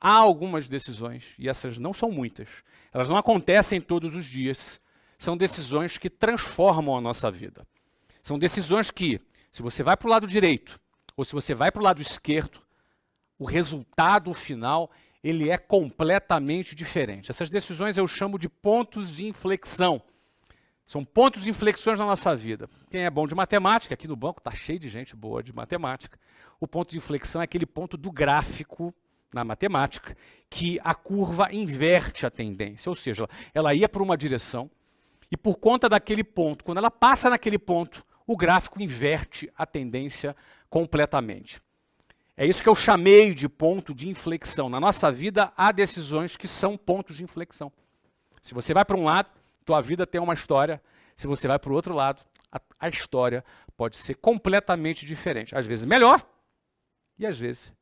Há algumas decisões, e essas não são muitas, elas não acontecem todos os dias, são decisões que transformam a nossa vida. São decisões que, se você vai para o lado direito ou se você vai para o lado esquerdo, o resultado final ele é completamente diferente. Essas decisões eu chamo de pontos de inflexão. São pontos de inflexões na nossa vida. Quem é bom de matemática, aqui no banco está cheio de gente boa de matemática. O ponto de inflexão é aquele ponto do gráfico na matemática, que a curva inverte a tendência, ou seja, ela ia para uma direção e por conta daquele ponto, quando ela passa naquele ponto, o gráfico inverte a tendência completamente. É isso que eu chamei de ponto de inflexão. Na nossa vida há decisões que são pontos de inflexão. Se você vai para um lado, tua vida tem uma história. Se você vai para o outro lado, a, a história pode ser completamente diferente. Às vezes melhor e às vezes